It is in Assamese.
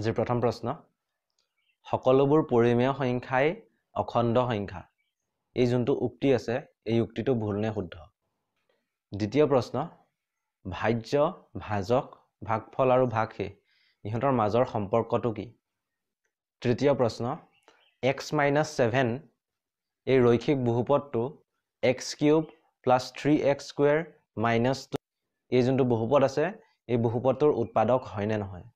আজিৰ প্ৰথম প্ৰশ্ন সকলোবোৰ পৰিমেয় সংখ্যাই অখণ্ড সংখ্যা এই যোনটো উক্তি আছে এই উক্তিটো ভুল নে শুদ্ধ দ্বিতীয় প্ৰশ্ন ভাজ্য ভাজক ভাগফল আৰু ভাগশেষ ইহঁতৰ মাজৰ সম্পৰ্কটো কি তৃতীয় প্ৰশ্ন এক্স মাইনাছ ছেভেন এই ৰৈক্ষিক বহুপদটো x cube plus three x square minus two এই যোনটো বহুপদ আছে এই বহুপদটোৰ উৎপাদক হয় নে নহয়